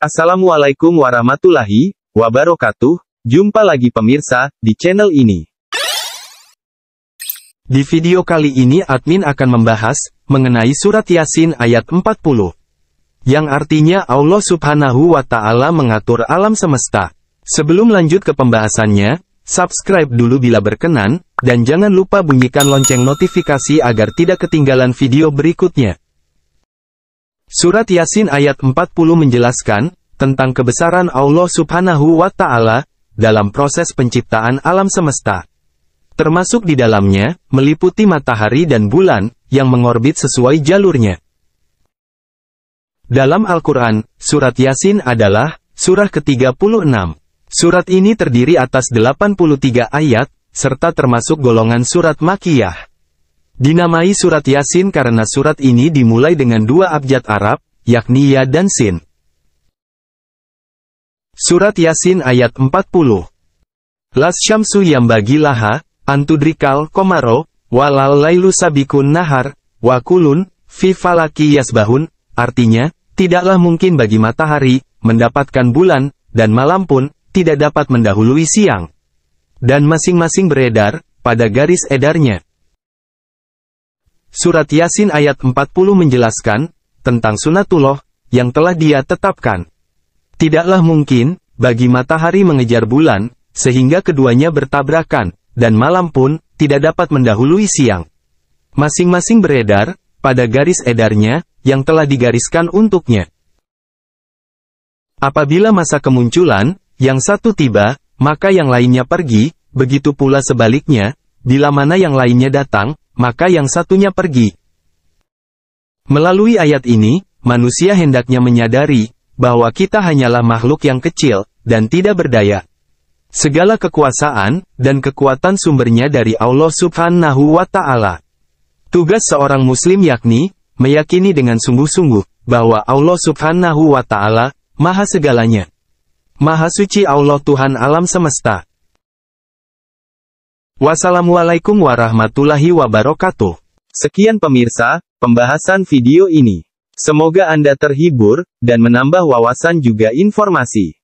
Assalamualaikum warahmatullahi wabarakatuh, jumpa lagi pemirsa, di channel ini. Di video kali ini admin akan membahas, mengenai surat Yasin ayat 40. Yang artinya Allah subhanahu wa ta'ala mengatur alam semesta. Sebelum lanjut ke pembahasannya, subscribe dulu bila berkenan, dan jangan lupa bunyikan lonceng notifikasi agar tidak ketinggalan video berikutnya. Surat Yasin ayat 40 menjelaskan, tentang kebesaran Allah subhanahu wa ta'ala, dalam proses penciptaan alam semesta. Termasuk di dalamnya, meliputi matahari dan bulan, yang mengorbit sesuai jalurnya. Dalam Al-Quran, Surat Yasin adalah, Surah ke-36. Surat ini terdiri atas 83 ayat, serta termasuk golongan Surat Makiyah. Dinamai surat Yasin karena surat ini dimulai dengan dua abjad Arab, yakni Ya dan Sin. Surat Yasin ayat 40 Las syamsu yang bagi laha, antudrikal komaro, walal lailu sabikun nahar, wakulun, fi yasbahun, artinya, tidaklah mungkin bagi matahari, mendapatkan bulan, dan malam pun, tidak dapat mendahului siang. Dan masing-masing beredar, pada garis edarnya. Surat Yasin ayat 40 menjelaskan, tentang sunatullah, yang telah dia tetapkan. Tidaklah mungkin, bagi matahari mengejar bulan, sehingga keduanya bertabrakan, dan malam pun, tidak dapat mendahului siang. Masing-masing beredar, pada garis edarnya, yang telah digariskan untuknya. Apabila masa kemunculan, yang satu tiba, maka yang lainnya pergi, begitu pula sebaliknya, bila mana yang lainnya datang, maka yang satunya pergi. Melalui ayat ini, manusia hendaknya menyadari bahwa kita hanyalah makhluk yang kecil dan tidak berdaya. Segala kekuasaan dan kekuatan sumbernya dari Allah Subhanahu wa Ta'ala. Tugas seorang Muslim yakni meyakini dengan sungguh-sungguh bahwa Allah Subhanahu wa Ta'ala Maha segalanya. Maha suci Allah Tuhan alam semesta. Wassalamualaikum warahmatullahi wabarakatuh. Sekian pemirsa, pembahasan video ini. Semoga Anda terhibur, dan menambah wawasan juga informasi.